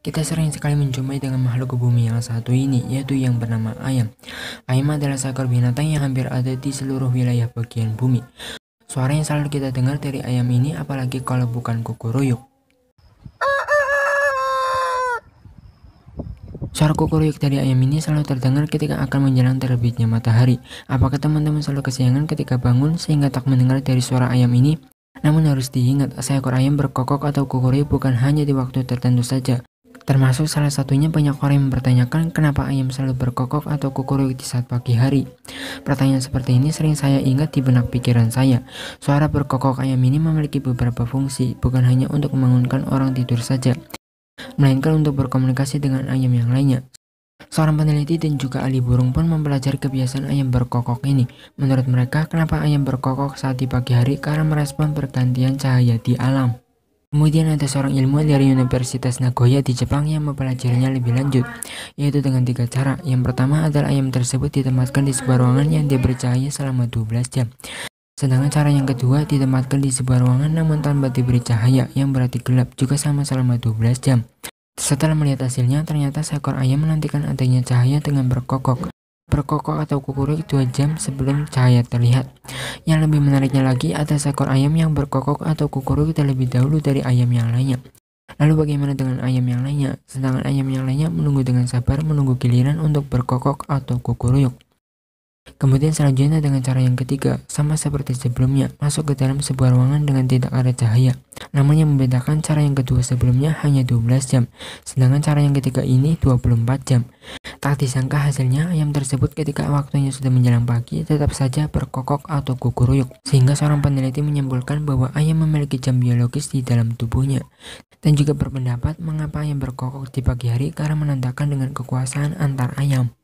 Kita sering sekali menjumpai dengan makhluk bumi yang satu ini, yaitu yang bernama ayam. Ayam adalah seekor binatang yang hampir ada di seluruh wilayah bagian bumi. Suara yang selalu kita dengar dari ayam ini apalagi kalau bukan kukuruyuk. Suara kukuruyuk dari ayam ini selalu terdengar ketika akan menjelang terbitnya matahari. Apakah teman-teman selalu kesiangan ketika bangun sehingga tak mendengar dari suara ayam ini? Namun harus diingat, seekor ayam berkokok atau kukuruyuk bukan hanya di waktu tertentu saja, Termasuk salah satunya banyak orang yang mempertanyakan kenapa ayam selalu berkokok atau kukuruk di saat pagi hari. Pertanyaan seperti ini sering saya ingat di benak pikiran saya. Suara berkokok ayam ini memiliki beberapa fungsi, bukan hanya untuk membangunkan orang tidur saja, melainkan untuk berkomunikasi dengan ayam yang lainnya. Seorang peneliti dan juga ahli burung pun mempelajari kebiasaan ayam berkokok ini. Menurut mereka, kenapa ayam berkokok saat di pagi hari karena merespon pergantian cahaya di alam. Kemudian ada seorang ilmuwan dari Universitas Nagoya di Jepang yang mempelajarinya lebih lanjut, yaitu dengan tiga cara. Yang pertama adalah ayam tersebut ditempatkan di sebuah ruangan yang diberi cahaya selama 12 jam. Sedangkan cara yang kedua ditempatkan di sebuah ruangan namun tanpa diberi cahaya yang berarti gelap juga sama selama 12 jam. Setelah melihat hasilnya, ternyata seekor ayam menantikan adanya cahaya dengan berkokok berkokok atau kukuruk 2 jam sebelum cahaya terlihat. Yang lebih menariknya lagi, ada seekor ayam yang berkokok atau kukuruk terlebih dahulu dari ayam yang lainnya. Lalu bagaimana dengan ayam yang lainnya? Sedangkan ayam yang lainnya menunggu dengan sabar menunggu giliran untuk berkokok atau kukuruk. Kemudian selanjutnya dengan cara yang ketiga, sama seperti sebelumnya, masuk ke dalam sebuah ruangan dengan tidak ada cahaya. Namun yang membedakan cara yang kedua sebelumnya hanya 12 jam, sedangkan cara yang ketiga ini 24 jam. Tak disangka hasilnya ayam tersebut ketika waktunya sudah menjelang pagi tetap saja berkokok atau kukuruyuk, sehingga seorang peneliti menyimpulkan bahwa ayam memiliki jam biologis di dalam tubuhnya. Dan juga berpendapat mengapa ayam berkokok di pagi hari karena menandakan dengan kekuasaan antar ayam.